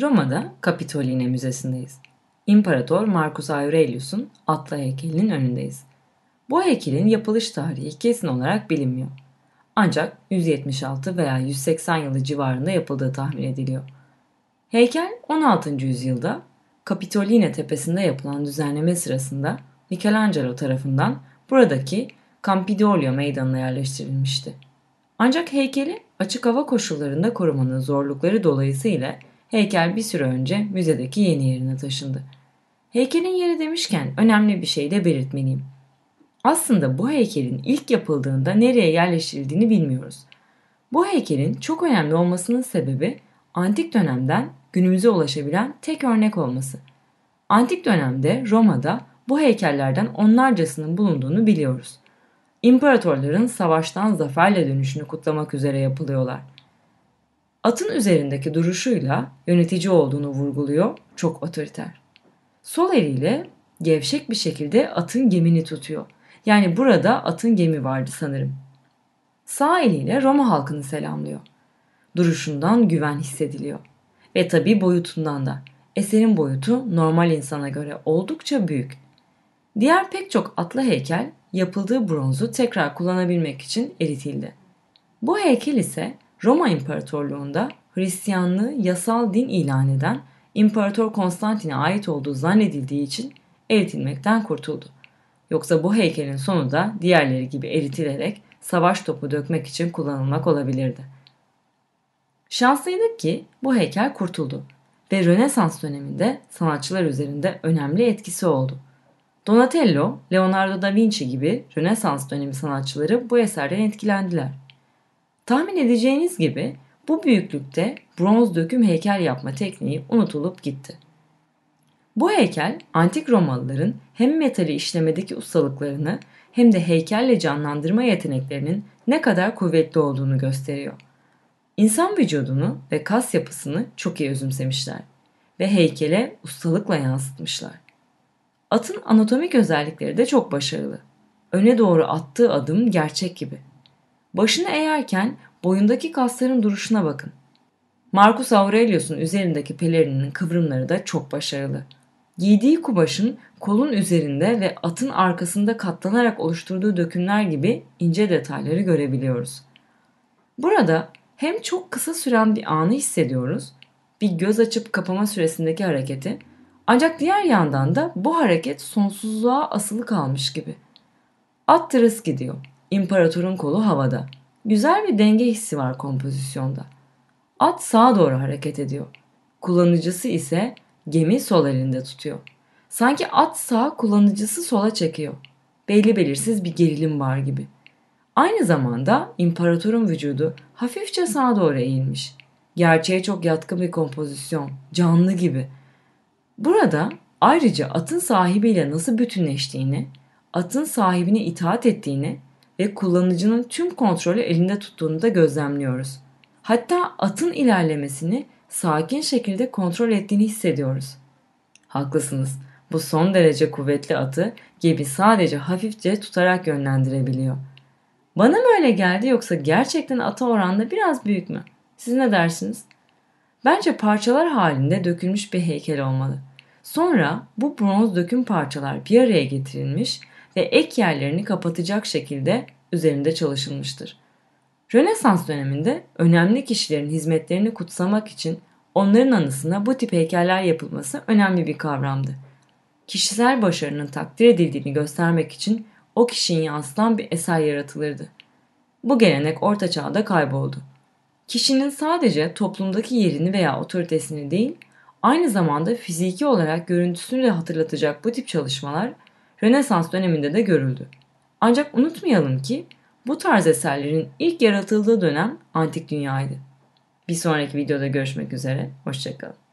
Roma'da Kapitoline Müzesi'ndeyiz. İmparator Marcus Aurelius'un atlı heykelinin önündeyiz. Bu heykelin yapılış tarihi kesin olarak bilinmiyor. Ancak 176 veya 180 yılı civarında yapıldığı tahmin ediliyor. Heykel 16. yüzyılda Kapitoline tepesinde yapılan düzenleme sırasında Michelangelo tarafından buradaki Campidoglio meydanına yerleştirilmişti. Ancak heykeli açık hava koşullarında korumanın zorlukları dolayısıyla Heykel bir süre önce müzedeki yeni yerine taşındı. Heykelin yeri demişken önemli bir şey de belirtmeliyim. Aslında bu heykelin ilk yapıldığında nereye yerleştirildiğini bilmiyoruz. Bu heykelin çok önemli olmasının sebebi antik dönemden günümüze ulaşabilen tek örnek olması. Antik dönemde Roma'da bu heykellerden onlarcasının bulunduğunu biliyoruz. İmparatorların savaştan zaferle dönüşünü kutlamak üzere yapılıyorlar.'' atın üzerindeki duruşuyla yönetici olduğunu vurguluyor, çok otoriter. Sol eliyle gevşek bir şekilde atın gemini tutuyor. Yani burada atın gemi vardı sanırım. Sağ eliyle Roma halkını selamlıyor. Duruşundan güven hissediliyor. Ve tabi boyutundan da. Eserin boyutu normal insana göre oldukça büyük. Diğer pek çok atlı heykel yapıldığı bronzu tekrar kullanabilmek için eritildi. Bu heykel ise Roma İmparatorluğu'nda Hristiyanlığı yasal din ilan eden İmparator Konstantin'e ait olduğu zannedildiği için eritilmekten kurtuldu. Yoksa bu heykelin sonu da diğerleri gibi eritilerek savaş topu dökmek için kullanılmak olabilirdi. Şanslıydık ki bu heykel kurtuldu ve Rönesans döneminde sanatçılar üzerinde önemli etkisi oldu. Donatello, Leonardo da Vinci gibi Rönesans dönemi sanatçıları bu eserden etkilendiler. Tahmin edeceğiniz gibi bu büyüklükte bronz döküm heykel yapma tekniği unutulup gitti. Bu heykel antik Romalıların hem metali işlemedeki ustalıklarını hem de heykelle canlandırma yeteneklerinin ne kadar kuvvetli olduğunu gösteriyor. İnsan vücudunu ve kas yapısını çok iyi özümsemişler ve heykele ustalıkla yansıtmışlar. Atın anatomik özellikleri de çok başarılı. Öne doğru attığı adım gerçek gibi. Başını eğerken boyundaki kasların duruşuna bakın. Marcus Aurelius'un üzerindeki pelerinin kıvrımları da çok başarılı. Giydiği kubaşın kolun üzerinde ve atın arkasında katlanarak oluşturduğu dökümler gibi ince detayları görebiliyoruz. Burada hem çok kısa süren bir anı hissediyoruz, bir göz açıp kapama süresindeki hareketi, ancak diğer yandan da bu hareket sonsuzluğa asılı kalmış gibi. At tırıs gidiyor İmparatorun kolu havada. Güzel bir denge hissi var kompozisyonda. At sağa doğru hareket ediyor. Kullanıcısı ise gemi sol elinde tutuyor. Sanki at sağ kullanıcısı sola çekiyor. Belli belirsiz bir gerilim var gibi. Aynı zamanda imparatorun vücudu hafifçe sağa doğru eğilmiş. Gerçeğe çok yatkın bir kompozisyon, canlı gibi. Burada ayrıca atın sahibiyle nasıl bütünleştiğini, atın sahibine itaat ettiğini ve kullanıcının tüm kontrolü elinde tuttuğunu da gözlemliyoruz. Hatta atın ilerlemesini sakin şekilde kontrol ettiğini hissediyoruz. Haklısınız. Bu son derece kuvvetli atı gibi sadece hafifçe tutarak yönlendirebiliyor. Bana mı öyle geldi yoksa gerçekten ata oranla biraz büyük mü? Siz ne dersiniz? Bence parçalar halinde dökülmüş bir heykel olmalı. Sonra bu bronz döküm parçalar bir araya getirilmiş ve ek yerlerini kapatacak şekilde üzerinde çalışılmıştır. Rönesans döneminde önemli kişilerin hizmetlerini kutsamak için onların anısına bu tip heykeller yapılması önemli bir kavramdı. Kişisel başarının takdir edildiğini göstermek için o kişiyi yansıtan bir eser yaratılırdı. Bu gelenek orta çağda kayboldu. Kişinin sadece toplumdaki yerini veya otoritesini değil, aynı zamanda fiziki olarak görüntüsünü de hatırlatacak bu tip çalışmalar Rönesans döneminde de görüldü. Ancak unutmayalım ki bu tarz eserlerin ilk yaratıldığı dönem antik dünyaydı. Bir sonraki videoda görüşmek üzere, hoşçakalın.